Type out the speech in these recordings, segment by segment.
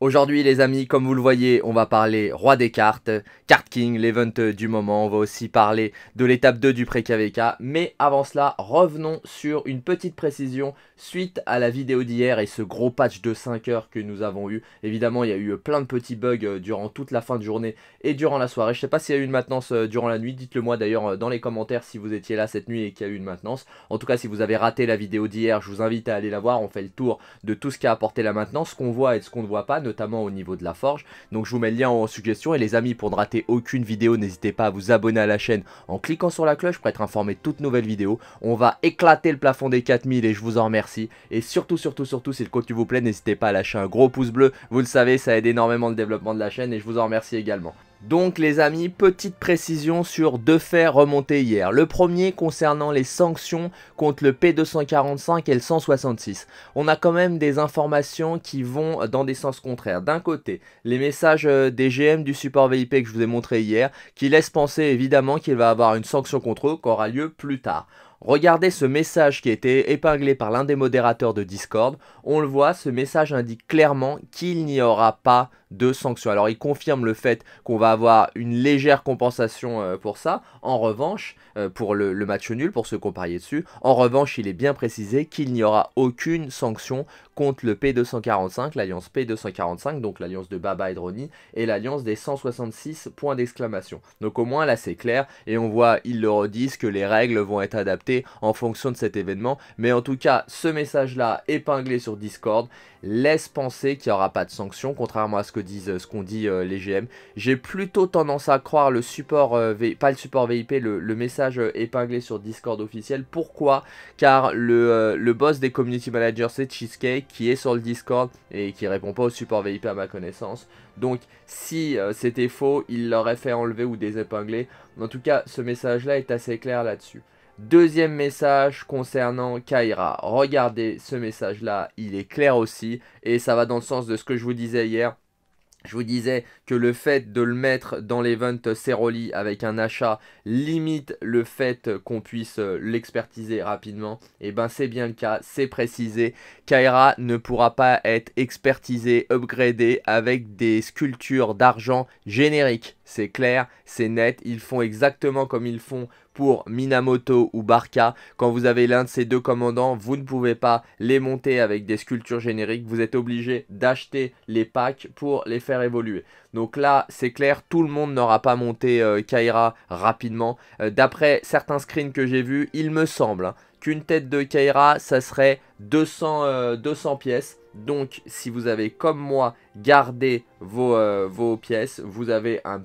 Aujourd'hui les amis, comme vous le voyez, on va parler roi des cartes, card king, l'event du moment, on va aussi parler de l'étape 2 du pré-KVK, mais avant cela, revenons sur une petite précision suite à la vidéo d'hier et ce gros patch de 5 heures que nous avons eu. Évidemment, il y a eu plein de petits bugs euh, durant toute la fin de journée et durant la soirée. Je ne sais pas s'il y a eu une maintenance euh, durant la nuit, dites-le moi d'ailleurs euh, dans les commentaires si vous étiez là cette nuit et qu'il y a eu une maintenance. En tout cas, si vous avez raté la vidéo d'hier, je vous invite à aller la voir, on fait le tour de tout ce qu'a apporté la maintenance, ce qu'on voit et ce qu'on ne voit pas notamment au niveau de la forge. Donc je vous mets le lien en suggestion et les amis, pour ne rater aucune vidéo, n'hésitez pas à vous abonner à la chaîne en cliquant sur la cloche pour être informé de toutes nouvelles vidéos. On va éclater le plafond des 4000 et je vous en remercie. Et surtout, surtout, surtout, si le contenu vous plaît, n'hésitez pas à lâcher un gros pouce bleu. Vous le savez, ça aide énormément le développement de la chaîne et je vous en remercie également. Donc les amis, petite précision sur deux faits remontés hier. Le premier concernant les sanctions contre le P245 et le 166. On a quand même des informations qui vont dans des sens contraires. D'un côté, les messages euh, des GM du support VIP que je vous ai montré hier, qui laissent penser évidemment qu'il va avoir une sanction contre eux qui aura lieu plus tard. Regardez ce message qui a été épinglé par l'un des modérateurs de Discord. On le voit, ce message indique clairement qu'il n'y aura pas de sanctions. Alors il confirme le fait qu'on va avoir une légère compensation euh, pour ça. En revanche, euh, pour le, match nul, pour se comparer dessus, en revanche, il est bien précisé qu'il n'y aura aucune sanction contre le P245, l'alliance P245, donc l'alliance de Baba et de et l'alliance des 166 points d'exclamation. Donc au moins là c'est clair, et on voit, ils le redisent, que les règles vont être adaptées en fonction de cet événement. Mais en tout cas, ce message-là épinglé sur Discord laisse penser qu'il n'y aura pas de sanction, contrairement à ce que disent, ce qu'on dit euh, les GM. J'ai plutôt tendance à croire le support, euh, pas le support VIP, le, message euh, épinglé sur Discord officiel. Pourquoi Car le, le, boss des community managers, c'est Cheesecake, qui est sur le Discord et qui répond pas au support VIP à ma connaissance. Donc, si c'était faux, il l'aurait fait enlever ou désépingler. En tout cas, ce message-là est assez clair là-dessus. Deuxième message concernant Kaira. Regardez ce message-là, il est clair aussi et ça va dans le sens de ce que je vous disais hier. Je vous disais que le fait de le mettre dans l'event Seroli avec un achat limite le fait qu'on puisse l'expertiser rapidement. Et eh ben c'est bien le cas, c'est précisé. Kaira ne pourra pas être expertisé, upgradé avec des sculptures d'argent génériques. C'est clair, c'est net, ils font exactement comme ils font pour Minamoto ou Barca. Quand vous avez l'un de ces deux commandants, vous ne pouvez pas les monter avec des sculptures génériques. Vous êtes obligé d'acheter les packs pour les faire évoluer. Donc là, c'est clair, tout le monde n'aura pas monté euh, Kaira rapidement. Euh, d'après certains screens que j'ai vus, il me semble hein, qu'une tête de Kaira, ça serait 200 euh, pièces. Donc, si vous avez, comme moi, gardé vos, euh, pièces, vous avez euh,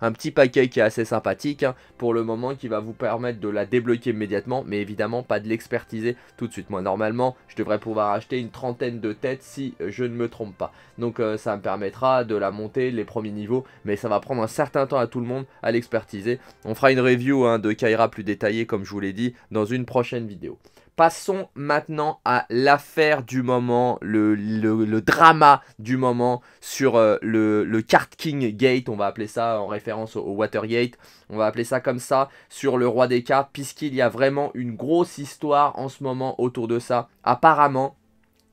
un petit, paquet qui est assez sympathique hein, pour le moment, qui va vous permettre de la débloquer immédiatement, mais évidemment pas de l'expertiser tout de suite. Moi, normalement, je devrais pouvoir acheter une trentaine de têtes si je ne me trompe pas. Donc, euh, ça me permettra de la monter les premiers niveaux, mais ça va prendre un certain temps à tout le monde à l'expertiser. On fera une review hein, de Kaira plus détaillée, comme je vous l'ai dit, dans une prochaine vidéo. Passons maintenant à l'affaire du moment, le, drama du moment sur euh, le, le Card King Gate, on va appeler ça en référence au, Watergate, on va appeler ça comme ça, sur le roi des cartes, puisqu'il y a vraiment une grosse histoire en ce moment autour de ça. Apparemment,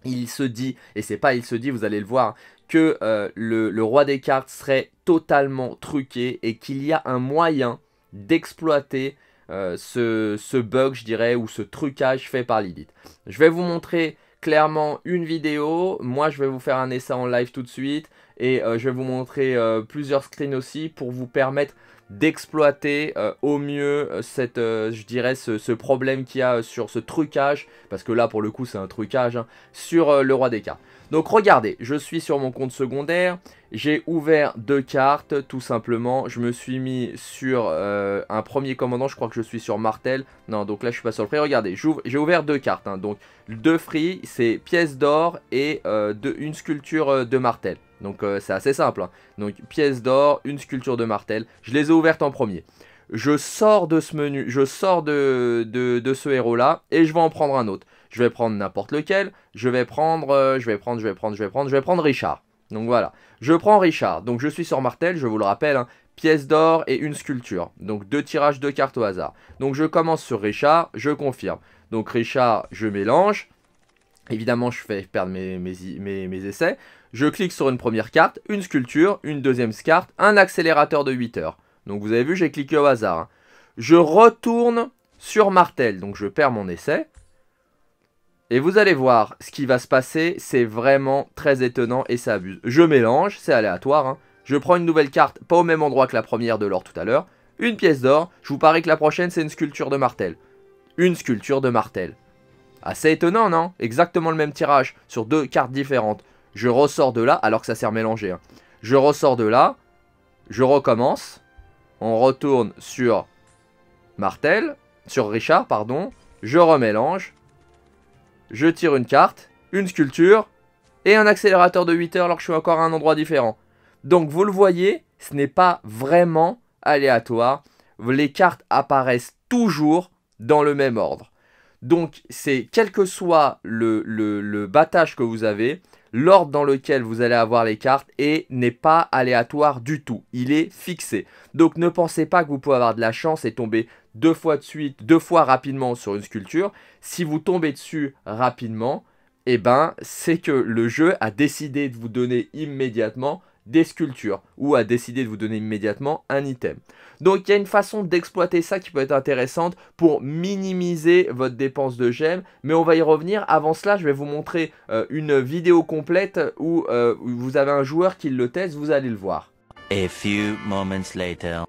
il se dit, et c'est pas il se dit, vous allez le voir, que euh, le, le roi des cartes serait totalement truqué et qu'il y a un moyen d'exploiter euh, ce, bug, je dirais, ou ce trucage fait par Lilith. Je vais vous montrer clairement une vidéo. Moi, je vais vous faire un essai en live tout de suite. Et euh, je vais vous montrer euh, plusieurs screens aussi pour vous permettre d'exploiter au mieux je dirais ce, problème qu'il y a sur ce trucage. Parce que là, pour le coup, c'est un trucage hein, sur le roi des cartes. Donc regardez, je suis sur mon compte secondaire, j'ai ouvert deux cartes tout simplement, je me suis mis sur euh, un premier commandant, je crois que je suis sur Martel, non donc là je suis pas sur le prix, regardez, j'ai ouvert deux cartes, hein. donc deux free, c'est pièce d'or et euh, une sculpture euh, de Martel, donc c'est assez simple, hein. donc pièce d'or, une sculpture de Martel, je les ai ouvertes en premier je sors de ce menu, je sors de, de, ce héros-là, et je vais en prendre un autre. Je vais prendre n'importe lequel, je vais prendre, euh, je vais prendre, je vais prendre, je vais prendre, je vais prendre Richard. Donc voilà, je prends Richard, donc je suis sur Martel, je vous le rappelle, hein. pièce d'or et une sculpture. Donc deux tirages deux cartes au hasard. Donc je commence sur Richard, je confirme. Donc Richard, je mélange. Évidemment, je fais perdre mes, mes essais. Je clique sur une première carte, une sculpture, une deuxième carte, un accélérateur de 8 heures. Donc vous avez vu, j'ai cliqué au hasard. Hein. Je retourne sur Martel, donc je perds mon essai. Et vous allez voir, ce qui va se passer, c'est vraiment très étonnant et ça abuse. Je mélange, c'est aléatoire. Hein. Je prends une nouvelle carte, pas au même endroit que la première de l'or tout à l'heure. Une pièce d'or, je vous parie que la prochaine, c'est une sculpture de Martel. Une sculpture de Martel. Assez étonnant, non Exactement le même tirage, sur deux cartes différentes. Je ressors de là, alors que ça sert à mélanger. Hein. Je ressors de là, je recommence. On retourne sur Martel, sur Richard, pardon. Je remélange. Je tire une carte, une sculpture et un accélérateur de 8 heures alors que je suis encore à un endroit différent. Donc vous le voyez, ce n'est pas vraiment aléatoire. Les cartes apparaissent toujours dans le même ordre. Donc c'est quel que soit le, le battage que vous avez, l'ordre dans lequel vous allez avoir les cartes et n'est pas aléatoire du tout. Il est fixé. Donc ne pensez pas que vous pouvez avoir de la chance et tomber deux fois de suite, deux fois rapidement sur une sculpture. Si vous tombez dessus rapidement, eh ben, c'est que le jeu a décidé de vous donner immédiatement des sculptures ou à décider de vous donner immédiatement un item. Donc il y a une façon d'exploiter ça qui peut être intéressante pour minimiser votre dépense de gemmes, mais on va y revenir. Avant cela, je vais vous montrer euh, une vidéo complète où, euh, vous avez un joueur qui le teste, vous allez le voir. A few moments later.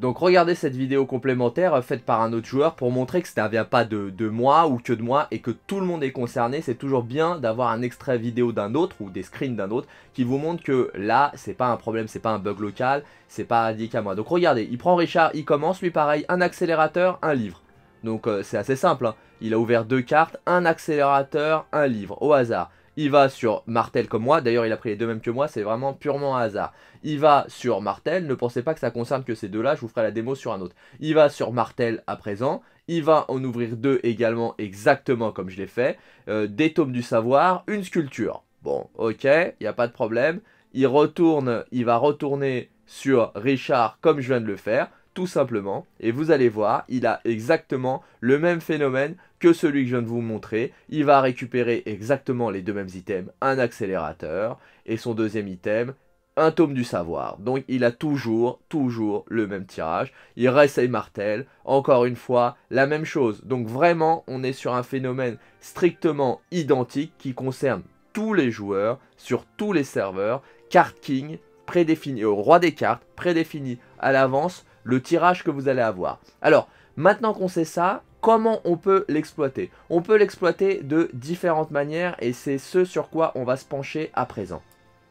Donc regardez cette vidéo complémentaire euh, faite par un autre joueur pour montrer que ça ne vient pas de, moi ou que de moi et que tout le monde est concerné. C'est toujours bien d'avoir un extrait vidéo d'un autre ou des screens d'un autre qui vous montre que là, c'est pas un problème, c'est pas un bug local, c'est pas lié à moi. Donc regardez, il prend Richard, il commence, lui pareil, un accélérateur, un livre. Donc euh, c'est assez simple, hein. il a ouvert deux cartes, un accélérateur, un livre, au hasard. Il va sur Martel comme moi. D'ailleurs, il a pris les deux mêmes que moi. C'est vraiment purement un hasard. Il va sur Martel. Ne pensez pas que ça concerne que ces deux-là. Je vous ferai la démo sur un autre. Il va sur Martel à présent. Il va en ouvrir deux également, exactement comme je l'ai fait. Euh, des tomes du savoir, une sculpture. Bon, ok, il n'y a pas de problème. Il retourne, il va retourner sur Richard comme je viens de le faire tout simplement. Et vous allez voir, il a exactement le même phénomène que celui que je viens de vous montrer. Il va récupérer exactement les deux mêmes items, un accélérateur et son deuxième item, un tome du savoir. Donc il a toujours, toujours le même tirage. Il reste Martel, encore une fois, la même chose. Donc vraiment, on est sur un phénomène strictement identique qui concerne tous les joueurs, sur tous les serveurs. Card King, prédéfini, au roi des cartes, prédéfini à l'avance le tirage que vous allez avoir. Alors, maintenant qu'on sait ça, comment on peut l'exploiter On peut l'exploiter de différentes manières et c'est ce sur quoi on va se pencher à présent.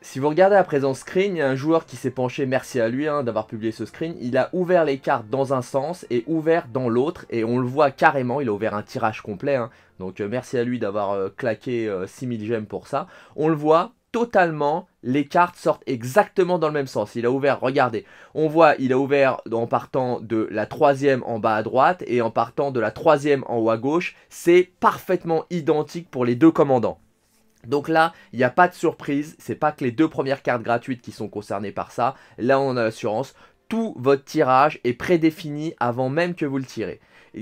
Si vous regardez à présent screen, il y a un joueur qui s'est penché, merci à lui hein, d'avoir publié ce screen, il a ouvert les cartes dans un sens et ouvert dans l'autre et on le voit carrément, il a ouvert un tirage complet, hein. donc euh, merci à lui d'avoir euh, claqué 6000 euh, gemmes pour ça. On le voit, totalement, les cartes sortent exactement dans le même sens. Il a ouvert, regardez, on voit, il a ouvert en partant de la troisième en bas à droite et en partant de la troisième en haut à gauche. C'est parfaitement identique pour les deux commandants. Donc là, il n'y a pas de surprise, c'est pas que les deux premières cartes gratuites qui sont concernées par ça. Là, on a l'assurance, tout votre tirage est prédéfini avant même que vous le tirez.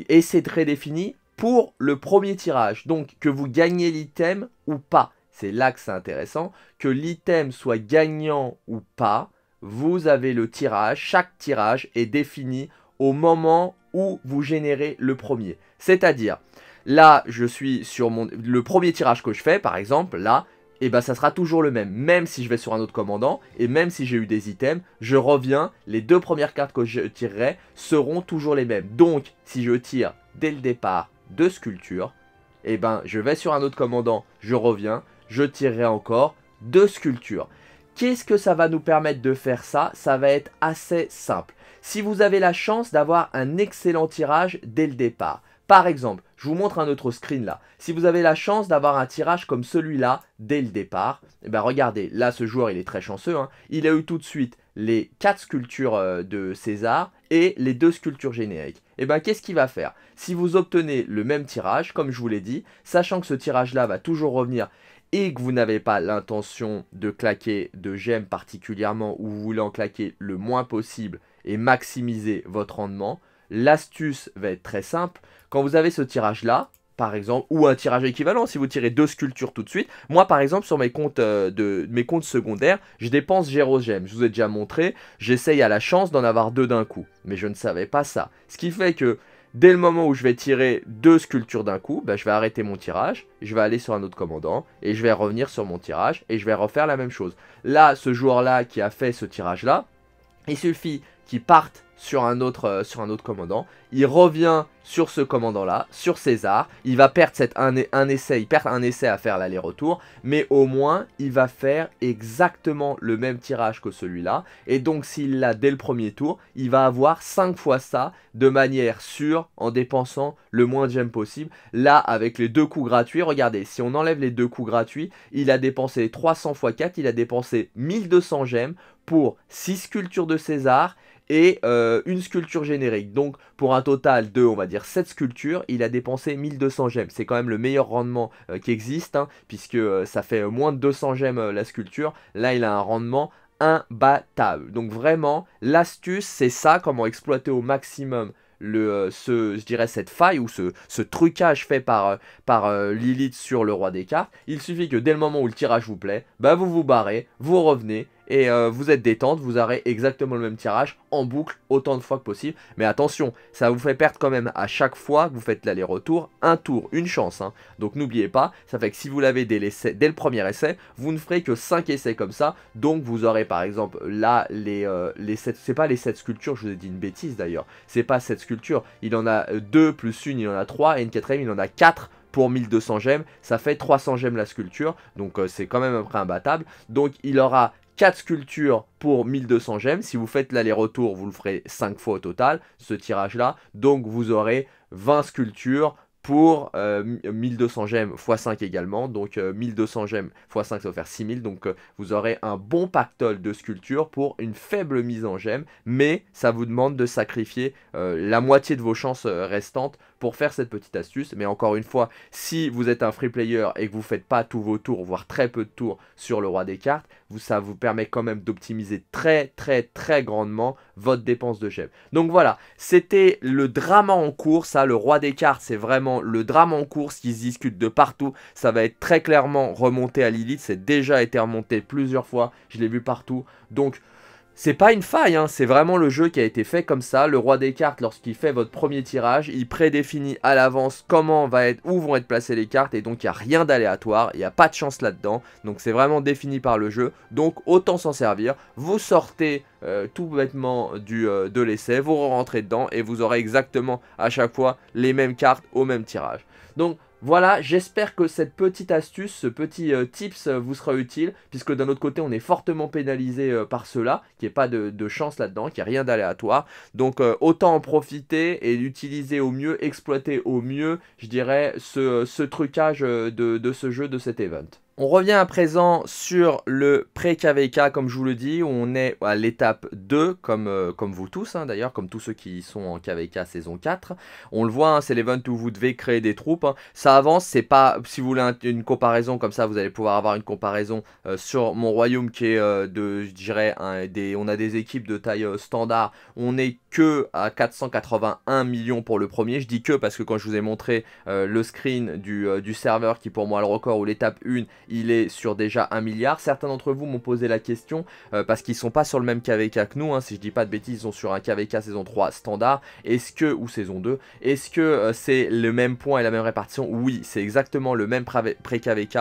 Et c'est défini pour le premier tirage, donc que vous gagnez l'item ou pas c'est là que c'est intéressant, que l'item soit gagnant ou pas, vous avez le tirage, chaque tirage est défini au moment où vous générez le premier. C'est-à-dire, là, je suis sur mon... Le premier tirage que je fais, par exemple, là, et eh ben ça sera toujours le même. Même si je vais sur un autre commandant, et même si j'ai eu des items, je reviens, les deux premières cartes que je tirerai seront toujours les mêmes. Donc, si je tire dès le départ deux sculptures, et eh ben je vais sur un autre commandant, je reviens, je tirerai encore deux sculptures. Qu'est-ce que ça va nous permettre de faire ça Ça va être assez simple. Si vous avez la chance d'avoir un excellent tirage dès le départ, par exemple, je vous montre un autre screen là. Si vous avez la chance d'avoir un tirage comme celui-là dès le départ, et eh ben regardez, là ce joueur il est très chanceux. Hein. Il a eu tout de suite les quatre sculptures euh, de César et les deux sculptures génériques. Et eh bien qu'est-ce qu'il va faire Si vous obtenez le même tirage, comme je vous l'ai dit, sachant que ce tirage là va toujours revenir et que vous n'avez pas l'intention de claquer de gemmes particulièrement ou vous voulez en claquer le moins possible et maximiser votre rendement, l'astuce va être très simple. Quand vous avez ce tirage-là, par exemple, ou un tirage équivalent si vous tirez deux sculptures tout de suite. Moi, par exemple, sur mes comptes, euh, de, mes comptes secondaires, je dépense gemmes, Je vous ai déjà montré, j'essaye à la chance d'en avoir deux d'un coup. Mais je ne savais pas ça. Ce qui fait que Dès le moment où je vais tirer deux sculptures d'un coup, bah, je vais arrêter mon tirage, je vais aller sur un autre commandant, et je vais revenir sur mon tirage, et je vais refaire la même chose. Là, ce joueur-là qui a fait ce tirage-là, il suffit qui partent sur un autre, euh, sur un autre commandant. Il revient sur ce commandant-là, sur César. Il va perdre un, essai, il perd un essai à faire l'aller-retour, mais au moins il va faire exactement le même tirage que celui-là. Et donc s'il l'a dès le premier tour, il va avoir 5 fois ça de manière sûre en dépensant le moins de gemmes possible. Là, avec les deux coups gratuits, regardez, si on enlève les deux coups gratuits, il a dépensé 300 x 4, il a dépensé 1200 gemmes pour 6 sculptures de César et euh, une sculpture générique. Donc pour un total de, on va dire, 7 sculptures, il a dépensé 1200 gemmes. C'est quand même le meilleur rendement euh, qui existe, hein, puisque euh, ça fait moins de 200 gemmes la sculpture. Là, il a un rendement imbattable. Donc vraiment, l'astuce, c'est ça, comment exploiter au maximum le, ce, je dirais cette faille ou ce, trucage fait par, par Lilith sur le roi des cartes. Il suffit que dès le moment où le tirage vous plaît, bah vous vous barrez, vous revenez, et euh, vous êtes détente, vous aurez exactement le même tirage en boucle autant de fois que possible. Mais attention, ça vous fait perdre quand même à chaque fois que vous faites l'aller-retour un tour, une chance. Hein. Donc n'oubliez pas, ça fait que si vous l'avez dès, le premier essai, vous ne ferez que 5 essais comme ça. Donc vous aurez par exemple là les, euh, les 7, c'est pas les 7 sculptures, je vous ai dit une bêtise d'ailleurs, c'est pas 7 sculptures, il en a 2 plus une, il en a 3 et une quatrième, il en a 4 pour 1200 gemmes, ça fait 300 gemmes la sculpture, donc euh, c'est quand même un peu imbattable. Donc il aura 4 sculptures pour 1200 gemmes. Si vous faites l'aller-retour, vous le ferez 5 fois au total, ce tirage-là. Donc vous aurez 20 sculptures pour 1200 euh, gemmes x 5 également. Donc 1200 euh, gemmes x 5, ça va faire 6000. Donc euh, vous aurez un bon pactole de sculpture pour une faible mise en gemmes. Mais ça vous demande de sacrifier la moitié de vos chances restantes pour faire cette petite astuce. Mais encore une fois, si vous êtes un free player et que vous ne faites pas tous vos tours, voire très peu de tours sur le roi des cartes, vous, ça vous permet quand même d'optimiser très très très grandement votre dépense de chef. Donc voilà, c'était le drama en course, Ça hein, le roi des cartes, c'est vraiment le drama en course qui se discute de partout. Ça va être très clairement remonté à Lilith, c'est déjà été remonté plusieurs fois, je l'ai vu partout. Donc c'est pas une faille, hein. c'est vraiment le jeu qui a été fait comme ça. Le roi des cartes, lorsqu'il fait votre premier tirage, il prédéfinit à l'avance comment va être, où vont être placées les cartes, et donc il n'y a rien d'aléatoire, il n'y a pas de chance là-dedans. Donc c'est vraiment défini par le jeu, donc autant s'en servir. Vous sortez euh, tout bêtement du, euh, de l'essai, vous rentrez dedans, et vous aurez exactement à chaque fois les mêmes cartes au même tirage. Donc voilà, j'espère que cette petite astuce, ce petit euh, tips euh, vous sera utile, puisque d'un autre côté, on est fortement pénalisé euh, par cela, qu'il n'y ait pas de, chance là-dedans, qu'il n'y a rien d'aléatoire. Donc autant en profiter et utiliser au mieux, exploiter au mieux, je dirais, ce, trucage de, de ce jeu, de cet event. On revient à présent sur le pré-KVK, comme je vous le dis, où on est à l'étape 2, comme, euh, comme vous tous, hein, d'ailleurs, comme tous ceux qui sont en KVK saison 4. On le voit, hein, c'est l'event où vous devez créer des troupes. Hein. Ça avance, c'est pas, si vous voulez une comparaison comme ça, vous allez pouvoir avoir une comparaison euh, sur mon royaume qui est euh, de, je dirais, des, on a des équipes de taille standard. On n'est que à 481 millions pour le premier. Je dis que parce que quand je vous ai montré le screen du, du serveur qui pour moi le record ou l'étape 1, il est sur déjà 1 milliard. Certains d'entre vous m'ont posé la question euh, parce qu'ils sont pas sur le même KVK que nous. Hein, si je dis pas de bêtises, ils sont sur un KVK saison 3 standard. Est-ce que, ou saison 2, est-ce que euh, c'est le même point et la même répartition Oui, c'est exactement le même pré-KVK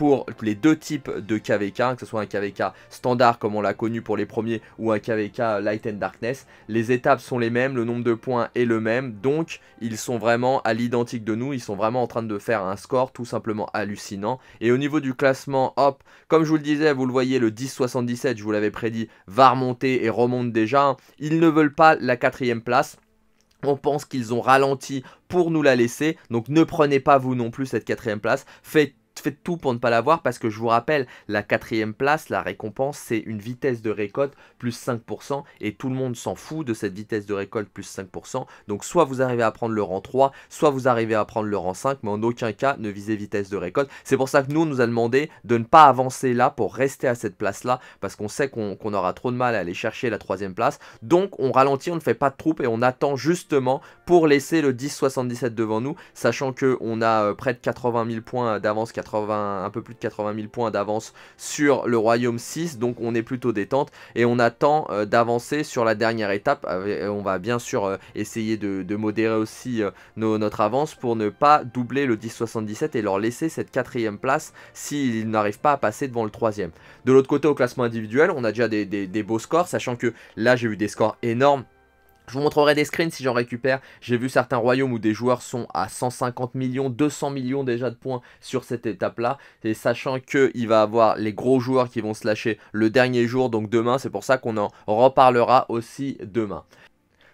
pour les deux types de KVK, que ce soit un KVK standard comme on l'a connu pour les premiers ou un KVK Light and Darkness. Les étapes sont les mêmes, le nombre de points est le même, donc ils sont vraiment à l'identique de nous, ils sont vraiment en train de faire un score tout simplement hallucinant. Et au niveau du classement, hop, comme je vous le disais, vous le voyez, le 10-77, je vous l'avais prédit, va remonter et remonte déjà. Ils ne veulent pas la quatrième place. On pense qu'ils ont ralenti pour nous la laisser. Donc ne prenez pas vous non plus cette quatrième place. Faites fait tout pour ne pas l'avoir parce que je vous rappelle, la quatrième place, la récompense, c'est une vitesse de récolte plus 5% et tout le monde s'en fout de cette vitesse de récolte plus 5%. Donc soit vous arrivez à prendre le rang 3, soit vous arrivez à prendre le rang 5, mais en aucun cas ne visez vitesse de récolte. C'est pour ça que nous, on nous a demandé de ne pas avancer là pour rester à cette place-là parce qu'on sait qu'on aura trop de mal à aller chercher la troisième place. Donc on ralentit, on ne fait pas de troupe et on attend justement pour laisser le 10,77 devant nous, sachant que on a euh, près de 80 000 points d'avance, un peu plus de 80 000 points d'avance sur le royaume 6, donc on est plutôt détente et on attend euh, d'avancer sur la dernière étape. Euh, on va bien sûr euh, essayer de, modérer aussi notre avance pour ne pas doubler le 1077 et leur laisser cette quatrième place s'ils n'arrivent pas à passer devant le troisième. De l'autre côté au classement individuel, on a déjà des beaux scores, sachant que là j'ai eu des scores énormes je vous montrerai des screens si j'en récupère. J'ai vu certains royaumes où des joueurs sont à 150 millions, 200 millions déjà de points sur cette étape-là. Et sachant qu'il va avoir les gros joueurs qui vont se lâcher le dernier jour, donc demain. C'est pour ça qu'on en reparlera aussi demain.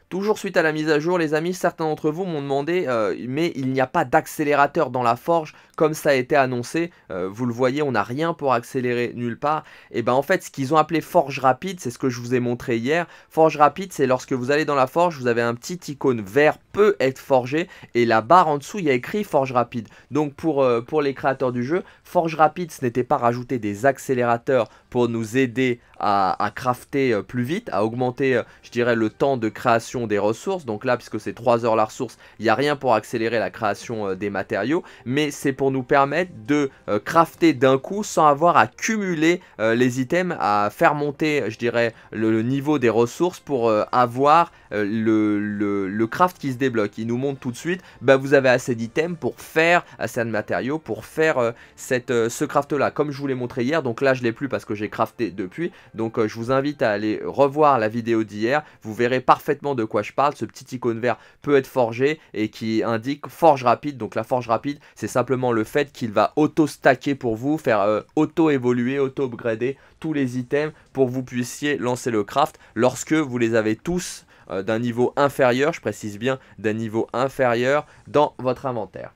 Toujours suite à la mise à jour, les amis, certains d'entre vous m'ont demandé, euh, mais il n'y a pas d'accélérateur dans la forge comme ça a été annoncé. Euh, vous le voyez, on n'a rien pour accélérer nulle part. Et eh ben en fait, ce qu'ils ont appelé forge rapide, c'est ce que je vous ai montré hier. Forge rapide, c'est lorsque vous allez dans la forge, vous avez un petit icône vert peut être forgé et la barre en dessous, il y a écrit forge rapide. Donc pour, euh, pour les créateurs du jeu, forge rapide, ce n'était pas rajouter des accélérateurs pour nous aider à crafter plus vite, à augmenter, je dirais, le temps de création des ressources. Donc là, puisque c'est 3 heures la ressource, il n'y a rien pour accélérer la création euh, des matériaux. Mais c'est pour nous permettre de euh, crafter d'un coup sans avoir à cumuler euh, les items, à faire monter, je dirais, le, niveau des ressources pour avoir le, craft qui se débloque. Il nous montre tout de suite, bah, vous avez assez d'items pour faire assez de matériaux, pour faire cette, ce craft là. Comme je vous l'ai montré hier, donc là je l'ai plus parce que j'ai crafté depuis. Donc je vous invite à aller revoir la vidéo d'hier. Vous verrez parfaitement de quoi je parle. Ce petit icône vert peut être forgé et qui indique forge rapide. Donc la forge rapide, c'est simplement le fait qu'il va auto-stacker pour vous, faire euh, auto-évoluer, auto-upgrader tous les items pour que vous puissiez lancer le craft lorsque vous les avez tous euh, d'un niveau inférieur, je précise bien d'un niveau inférieur dans votre inventaire.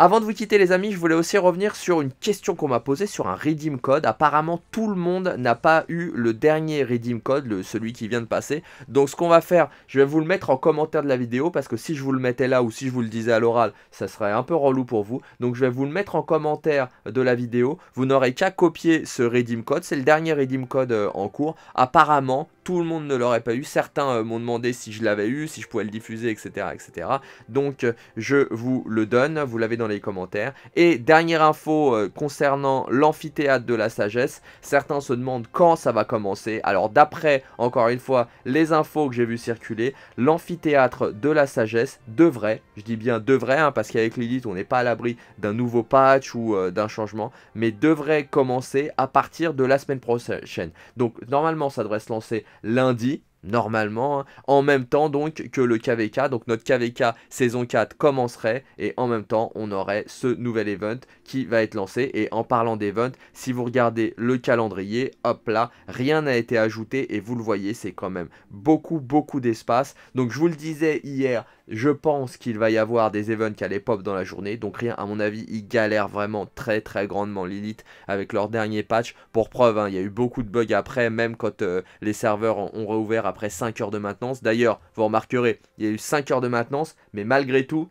Avant de vous quitter les amis, je voulais aussi revenir sur une question qu'on m'a posée sur un redeem code. Apparemment tout le monde n'a pas eu le dernier redeem code, celui qui vient de passer. Donc ce qu'on va faire, je vais vous le mettre en commentaire de la vidéo parce que si je vous le mettais là ou si je vous le disais à l'oral, ça serait un peu relou pour vous. Donc je vais vous le mettre en commentaire de la vidéo. Vous n'aurez qu'à copier ce redeem code, c'est le dernier redeem code euh, en cours. Apparemment tout le monde ne l'aurait pas eu. Certains euh, m'ont demandé si je l'avais eu, si je pouvais le diffuser, etc. etc. Donc euh, je vous le donne, vous l'avez dans les commentaires. Et dernière info euh, concernant l'amphithéâtre de la sagesse, certains se demandent quand ça va commencer. Alors d'après, encore une fois, les infos que j'ai vu circuler, l'amphithéâtre de la sagesse devrait, je dis bien devrait, hein, parce qu'avec Lilith on n'est pas à l'abri d'un nouveau patch ou d'un changement, mais devrait commencer à partir de la semaine prochaine. Donc normalement ça devrait se lancer lundi, normalement, hein, en même temps donc que le KVK. Donc notre KVK saison 4 commencerait et en même temps on aurait ce nouvel event qui va être lancé. Et en parlant d'event, si vous regardez le calendrier, hop là, rien n'a été ajouté et vous le voyez, c'est quand même beaucoup beaucoup d'espace. Donc je vous le disais hier, je pense qu'il va y avoir des events à l'époque dans la journée. Donc rien, à mon avis, ils galèrent vraiment très très grandement Lilith avec leur dernier patch. Pour preuve, hein, il y a eu beaucoup de bugs après, même quand euh, les serveurs ont, rouvert réouvert après 5 heures de maintenance. D'ailleurs, vous remarquerez, il y a eu 5 heures de maintenance, mais malgré tout,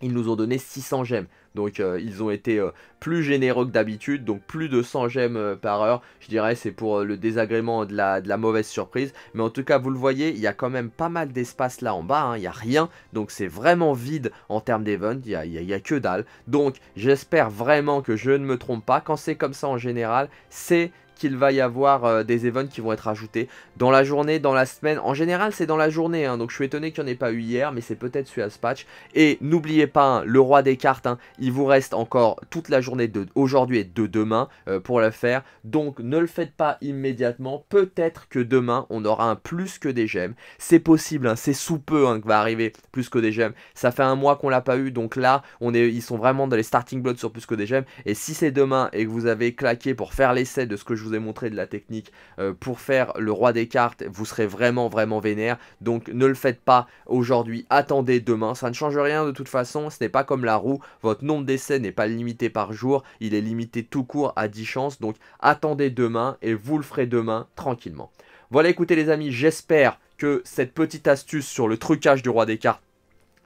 ils nous ont donné 600 gemmes. Donc euh, ils ont été euh, plus généreux que d'habitude, donc plus de 100 gemmes euh, par heure. Je dirais c'est pour euh, le désagrément de la, de la, mauvaise surprise. Mais en tout cas, vous le voyez, il y a quand même pas mal d'espace là en bas, hein. il n'y a rien. Donc c'est vraiment vide en termes d'event, il n'y a, a que dalle. Donc j'espère vraiment que je ne me trompe pas. Quand c'est comme ça en général, c'est qu'il va y avoir euh, des events qui vont être ajoutés dans la journée, dans la semaine. En général, c'est dans la journée, hein. donc je suis étonné qu'il n'y en ait pas eu hier, mais c'est peut-être celui à ce patch. Et n'oubliez pas, hein, le roi des cartes, il vous reste encore toute la journée de aujourd'hui et de demain euh, pour le faire. Donc ne le faites pas immédiatement. Peut-être que demain on aura un plus que des gemmes. C'est possible, hein, c'est sous peu hein, que va arriver plus que des gemmes. Ça fait un mois qu'on l'a pas eu, donc là on est, ils sont vraiment dans les starting blocks sur plus que des gemmes. Et si c'est demain et que vous avez claqué pour faire l'essai de ce que je vous ai montré de la technique euh, pour faire le roi des cartes, vous serez vraiment vraiment vénère. Donc ne le faites pas aujourd'hui, attendez demain. Ça ne change rien de toute façon, ce n'est pas comme la roue. Votre nombre d'essais n'est pas limité par jour il est limité tout court à 10 chances. Donc attendez demain et vous le ferez demain tranquillement. Voilà, écoutez les amis, j'espère que cette petite astuce sur le trucage du roi des cartes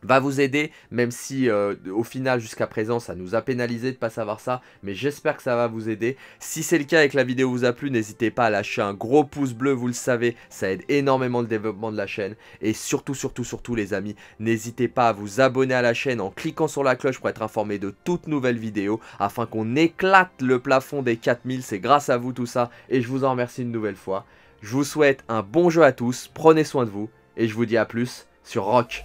va vous aider, même si euh, au final jusqu'à présent ça nous a pénalisé de pas savoir ça, mais j'espère que ça va vous aider. Si c'est le cas et que la vidéo vous a plu, n'hésitez pas à lâcher un gros pouce bleu, vous le savez, ça aide énormément le développement de la chaîne. Et surtout, surtout, surtout les amis, n'hésitez pas à vous abonner à la chaîne en cliquant sur la cloche pour être informé de toutes nouvelles vidéos, afin qu'on éclate le plafond des 4000, c'est grâce à vous tout ça, et je vous en remercie une nouvelle fois. Je vous souhaite un bon jeu à tous, prenez soin de vous, et je vous dis à plus sur Rock.